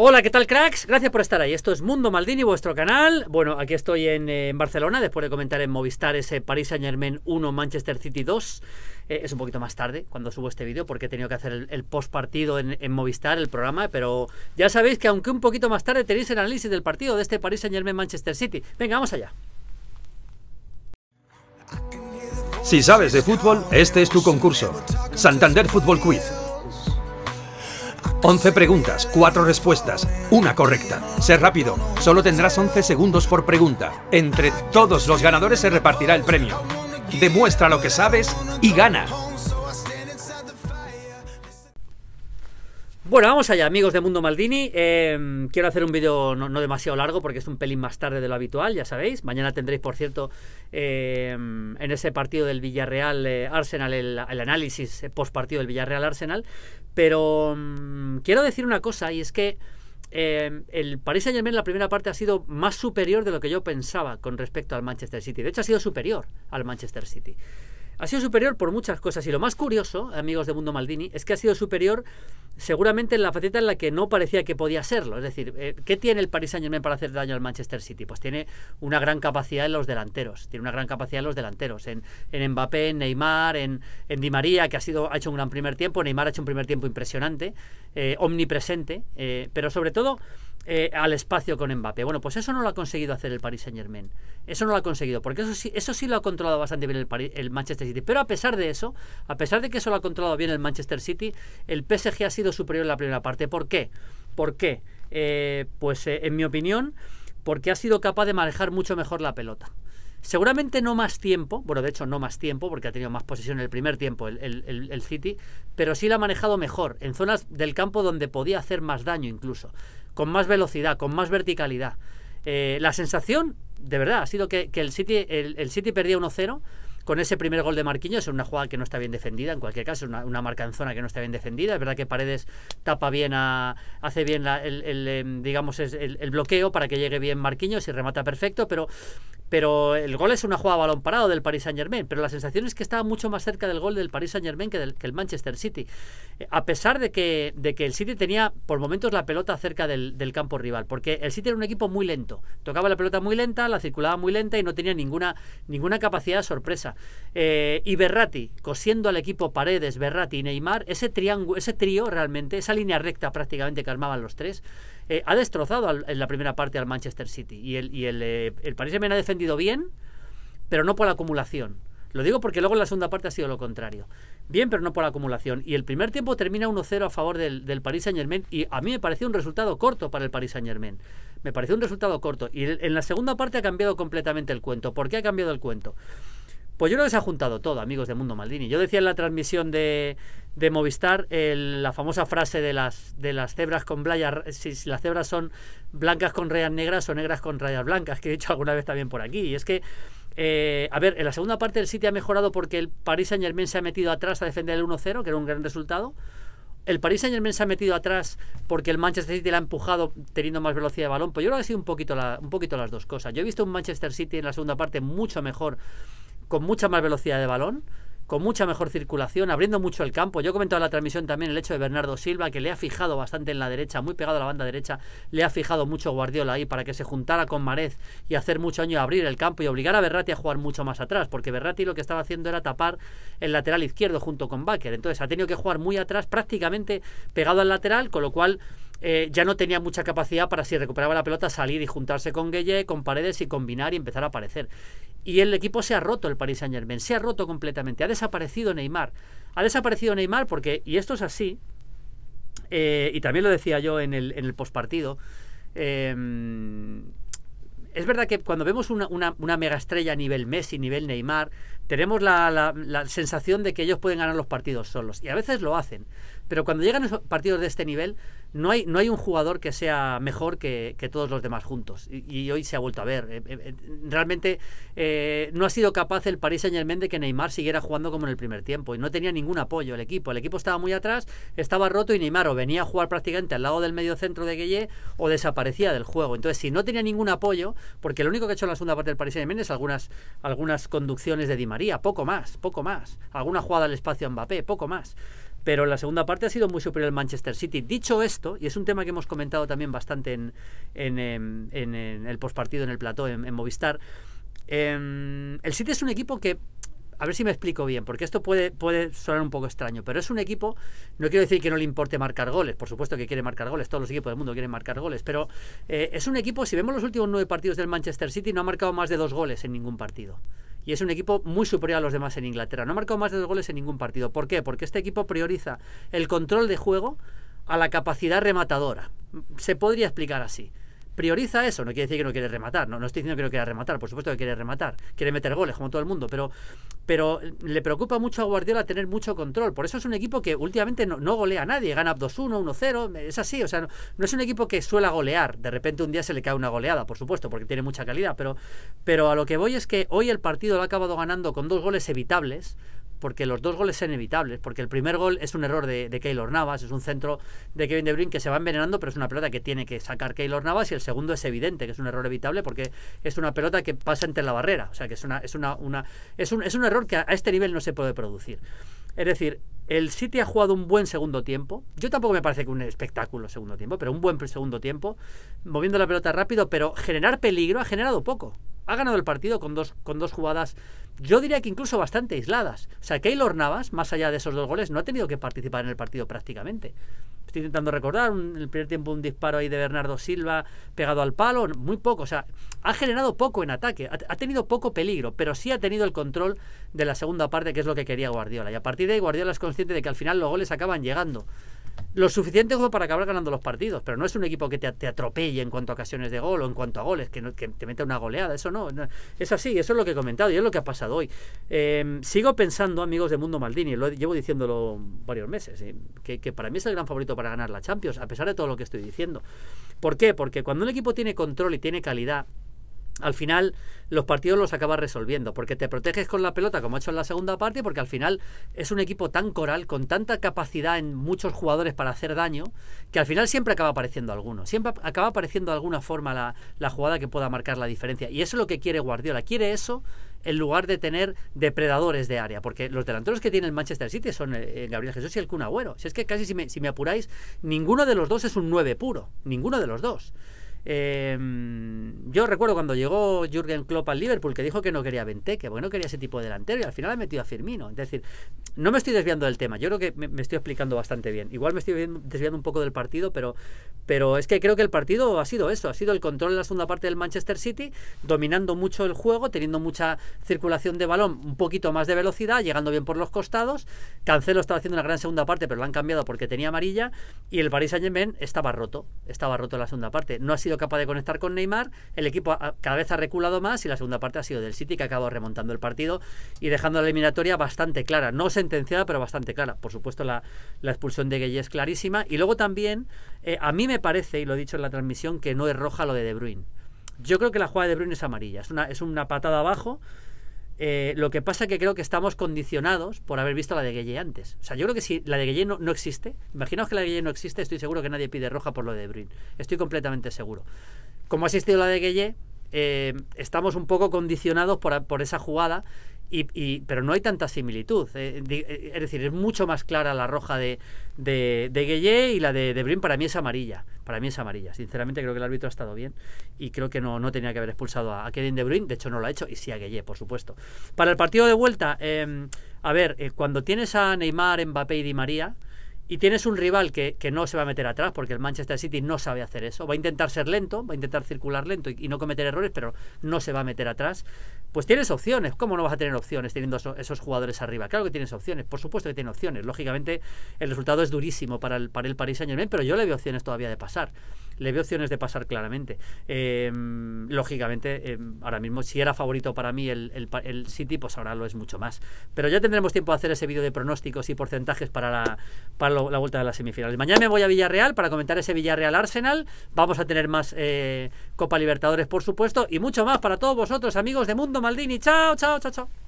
Hola, ¿qué tal cracks? Gracias por estar ahí. Esto es Mundo Maldini, vuestro canal. Bueno, aquí estoy en, eh, Barcelona, después de comentar en Movistar ese París Saint Germain 1, Manchester City 2. Eh, es un poquito más tarde cuando subo este vídeo porque he tenido que hacer el, postpartido post partido en, Movistar, el programa, pero ya sabéis que aunque un poquito más tarde tenéis el análisis del partido de este París Saint Germain Manchester City. Venga, vamos allá. Si sabes de fútbol, este es tu concurso. Santander Fútbol Quiz 11 preguntas, 4 respuestas, una correcta. Sé rápido, solo tendrás 11 segundos por pregunta. Entre todos los ganadores se repartirá el premio. Demuestra lo que sabes y gana. Bueno, vamos allá, amigos de Mundo Maldini. Em, quiero hacer un vídeo no, demasiado largo porque es un pelín más tarde de lo habitual, ya sabéis. Mañana tendréis, por cierto, em, en ese partido del Villarreal eh, Arsenal, el, análisis eh, post partido del Villarreal Arsenal. Pero em, quiero decir una cosa y es que el Paris Saint Germain en la primera parte ha sido más superior de lo que yo pensaba con respecto al Manchester City. De hecho, ha sido superior al Manchester City. Ha sido superior por muchas cosas y lo más curioso, amigos de Mundo Maldini, es que ha sido superior seguramente en la faceta en la que no parecía que podía serlo. Es decir, eh, ¿qué tiene el Paris Saint-Germain para hacer daño al Manchester City? Pues tiene una gran capacidad en los delanteros, tiene una gran capacidad en los delanteros, en, en Mbappé, en Neymar, en, Di María, que ha, sido, ha hecho un gran primer tiempo, Neymar ha hecho un primer tiempo impresionante, eh, omnipresente, eh, pero sobre todo eh, al espacio con Mbappé. Bueno, pues eso no lo ha conseguido hacer el Paris Saint Germain. Eso no lo ha conseguido, porque eso sí, eso sí lo ha controlado bastante bien el, Manchester City. Pero a pesar de eso, a pesar de que eso lo ha controlado bien el Manchester City, el PSG ha sido superior en la primera parte. ¿Por qué? ¿Por qué? Eh, pues eh, en mi opinión, porque ha sido capaz de manejar mucho mejor la pelota. Seguramente no más tiempo, bueno, de hecho no más tiempo, porque ha tenido más posesión en el primer tiempo el, City, pero sí la ha manejado mejor, en zonas del campo donde podía hacer más daño incluso, con más velocidad, con más verticalidad. Eh, la sensación, de verdad, ha sido que, el, City, el, City perdía 1-0 con ese primer gol de Marquinhos, es una jugada que no está bien defendida, en cualquier caso, es una, marca en zona que no está bien defendida. Es verdad que Paredes tapa bien, a, hace bien el, em, digamos, el, bloqueo para que llegue bien Marquinhos y remata perfecto, pero pero el gol es una jugada a balón parado del Paris Saint Germain. Pero la sensación es que estaba mucho más cerca del gol del Paris Saint Germain que del el Manchester City. Eh, a pesar de que, de que el City tenía por momentos la pelota cerca del, campo rival. Porque el City era un equipo muy lento. Tocaba la pelota muy lenta, la circulaba muy lenta y no tenía ninguna, ninguna capacidad de sorpresa. Eh, y Berrati, cosiendo al equipo Paredes, Berratti y Neymar, ese, triángulo ese trío realmente, esa línea recta prácticamente que armaban los tres, eh, ha destrozado en la primera parte al Manchester City. Y el, y el, el Paris Saint Germain ha defendido bien, pero no por la acumulación. Lo digo porque luego en la segunda parte ha sido lo contrario. Bien, pero no por la acumulación. Y el primer tiempo termina 1-0 a favor del, del Paris Saint-Germain y a mí me pareció un resultado corto para el Paris Saint-Germain. Me pareció un resultado corto. Y en la segunda parte ha cambiado completamente el cuento. ¿Por qué ha cambiado el cuento? Pues yo creo que se ha juntado todo, amigos de Mundo Maldini. Yo decía en la transmisión de, Movistar la famosa frase de las, de las cebras con playas, si, las cebras son blancas con rayas negras o negras con rayas blancas, que he dicho alguna vez también por aquí. Y es que, eh, a ver, en la segunda parte el City ha mejorado porque el Paris Saint Germain se ha metido atrás a defender el 1-0, que era un gran resultado. El Paris Saint Germain se ha metido atrás porque el Manchester City le ha empujado teniendo más velocidad de balón. Pues yo creo que ha sido un poquito, un poquito las dos cosas. Yo he visto un Manchester City en la segunda parte mucho mejor con mucha más velocidad de balón, con mucha mejor circulación, abriendo mucho el campo. Yo he comentado en la transmisión también el hecho de Bernardo Silva, que le ha fijado bastante en la derecha, muy pegado a la banda derecha, le ha fijado mucho Guardiola ahí para que se juntara con Marez y hacer mucho año abrir el campo y obligar a Berratti a jugar mucho más atrás, porque Berratti lo que estaba haciendo era tapar el lateral izquierdo junto con Baker. Entonces ha tenido que jugar muy atrás, prácticamente pegado al lateral, con lo cual... Eh, ya no tenía mucha capacidad para si recuperaba la pelota salir y juntarse con Gueye, con Paredes y combinar y empezar a aparecer y el equipo se ha roto, el Paris Saint Germain, se ha roto completamente, ha desaparecido Neymar. Ha desaparecido Neymar porque, y esto es así, eh, y también lo decía yo en el, en el postpartido, eh, es verdad que cuando vemos una, mega una a nivel Messi, nivel Neymar, tenemos la, sensación de que ellos pueden ganar los partidos solos. Y a veces lo hacen. Pero cuando llegan esos partidos de este nivel, no hay, no hay un jugador que sea mejor que, todos los demás juntos. Y, hoy se ha vuelto a ver. Eh, eh, eh, realmente no ha sido capaz el Paris Saint Germain de que Neymar siguiera jugando como en el primer tiempo. Y no tenía ningún apoyo el equipo. El equipo estaba muy atrás, estaba roto y Neymar o venía a jugar prácticamente al lado del medio centro de Guille o desaparecía del juego. Entonces, si no tenía ningún apoyo, porque lo único que ha hecho en la segunda parte del Paris Saint-Germain es algunas, algunas conducciones de Di María, poco más, poco más. Alguna jugada al espacio a Mbappé, poco más. Pero la segunda parte ha sido muy superior el Manchester City. Dicho esto, y es un tema que hemos comentado también bastante en, en, em, el postpartido, en el plató, en, Movistar, em, el City es un equipo que a ver si me explico bien, porque esto puede, puede sonar un poco extraño, pero es un equipo, no quiero decir que no le importe marcar goles, por supuesto que quiere marcar goles, todos los equipos del mundo quieren marcar goles, pero eh, es un equipo, si vemos los últimos nueve partidos del Manchester City, no ha marcado más de dos goles en ningún partido y es un equipo muy superior a los demás en Inglaterra. No ha marcado más de dos goles en ningún partido. ¿Por qué? Porque este equipo prioriza el control de juego a la capacidad rematadora. Se podría explicar así prioriza eso, no quiere decir que no quiere rematar, no, estoy diciendo que no quiera rematar, por supuesto que quiere rematar, quiere meter goles como todo el mundo, pero, pero le preocupa mucho a Guardiola tener mucho control, por eso es un equipo que últimamente no, golea a nadie, gana 2-1, 1-0, es así, o sea, no, es un equipo que suela golear, de repente un día se le cae una goleada, por supuesto, porque tiene mucha calidad, pero, pero a lo que voy es que hoy el partido lo ha acabado ganando con dos goles evitables, porque los dos goles son evitables porque el primer gol es un error de, de, Keylor Navas, es un centro de Kevin De Bruyne que se va envenenando, pero es una pelota que tiene que sacar Keylor Navas y el segundo es evidente que es un error evitable porque es una pelota que pasa entre la barrera, o sea que es una es una, una es un es un error que a, a este nivel no se puede producir. Es decir, el City ha jugado un buen segundo tiempo. Yo tampoco me parece que un espectáculo segundo tiempo, pero un buen segundo tiempo, moviendo la pelota rápido, pero generar peligro ha generado poco ha ganado el partido con dos, con dos jugadas, yo diría que incluso bastante aisladas. O sea, Keylor Navas, más allá de esos dos goles, no ha tenido que participar en el partido prácticamente. Estoy intentando recordar, en el primer tiempo un disparo ahí de Bernardo Silva pegado al palo, muy poco, o sea, ha generado poco en ataque, ha, ha tenido poco peligro, pero sí ha tenido el control de la segunda parte, que es lo que quería Guardiola. Y a partir de ahí Guardiola es consciente de que al final los goles acaban llegando lo suficiente como para acabar ganando los partidos, pero no es un equipo que te, atropelle en cuanto a ocasiones de gol o en cuanto a goles, que, no, te meta una goleada, eso no, es así, eso es lo que he comentado y es lo que ha pasado hoy. Em, sigo pensando, amigos de Mundo Maldini, lo llevo diciéndolo varios meses, eh, que, que, para mí es el gran favorito para ganar la Champions, a pesar de todo lo que estoy diciendo. ¿Por qué? Porque cuando un equipo tiene control y tiene calidad, al final los partidos los acabas resolviendo, porque te proteges con la pelota, como ha hecho en la segunda parte, porque al final es un equipo tan coral, con tanta capacidad en muchos jugadores para hacer daño, que al final siempre acaba apareciendo alguno, siempre acaba apareciendo de alguna forma la, la jugada que pueda marcar la diferencia. Y eso es lo que quiere Guardiola, quiere eso en lugar de tener depredadores de área, porque los delanteros que tiene el Manchester City son el eh, eh, Gabriel Jesús y el Kun Agüero. Si es que casi si me, si me apuráis, ninguno de los dos es un 9 puro, ninguno de los dos. Em, yo recuerdo cuando llegó Jürgen Klopp al Liverpool que dijo que no quería Benteke, que bueno quería ese tipo de delantero y al final ha metido a Firmino. Es decir, no me estoy desviando del tema, yo creo que me, estoy explicando bastante bien. Igual me estoy desviando un poco del partido, pero, pero es que creo que el partido ha sido eso, ha sido el control en la segunda parte del Manchester City, dominando mucho el juego, teniendo mucha circulación de balón, un poquito más de velocidad, llegando bien por los costados. Cancelo estaba haciendo una gran segunda parte, pero lo han cambiado porque tenía amarilla y el Paris Saint-Germain estaba roto, estaba roto en la segunda parte. No ha sido capaz de conectar con Neymar, el equipo cada vez ha reculado más y la segunda parte ha sido del City que acabado remontando el partido y dejando la eliminatoria bastante clara, no sentenciada pero bastante clara. Por supuesto la, expulsión de Gueye es clarísima y luego también eh, a mí me parece, y lo he dicho en la transmisión, que no es roja lo de De Bruyne. Yo creo que la jugada de De Bruyne es amarilla, una, es una patada abajo eh, lo que pasa es que creo que estamos condicionados por haber visto la de Guille antes. O sea, yo creo que si la de Guille no, existe, imaginaos que la de Guille no existe, estoy seguro que nadie pide roja por lo de Bruyne. Estoy completamente seguro. Como ha existido la de Guille, eh, estamos un poco condicionados por, esa jugada pero no hay tanta similitud. Eh, es decir, es mucho más clara la roja de, de, de y la de, de Brin para mí es amarilla para mí es amarilla. Sinceramente creo que el árbitro ha estado bien y creo que no, tenía que haber expulsado a, Kevin De Bruyne, de hecho no lo ha hecho, y sí a Gueye, por supuesto. Para el partido de vuelta, em, a ver, eh, cuando tienes a Neymar, Mbappé y Di María, y tienes un rival que, no se va a meter atrás, porque el Manchester City no sabe hacer eso. Va a intentar ser lento, va a intentar circular lento y, no cometer errores, pero no se va a meter atrás. Pues tienes opciones. ¿Cómo no vas a tener opciones teniendo esos jugadores arriba? Claro que tienes opciones, por supuesto que tienes opciones. Lógicamente, el resultado es durísimo para el, para el Paris Saint Germain, pero yo le veo opciones todavía de pasar. Le veo opciones de pasar claramente. Eh, lógicamente, eh, ahora mismo, si era favorito para mí el, el, el, City, pues ahora lo es mucho más. Pero ya tendremos tiempo de hacer ese vídeo de pronósticos y porcentajes para, la, para la vuelta de las semifinales. Mañana me voy a Villarreal para comentar ese Villarreal Arsenal. Vamos a tener más eh, Copa Libertadores, por supuesto, y mucho más para todos vosotros, amigos de Mundo Maldini. Chao, chao, chao, chao.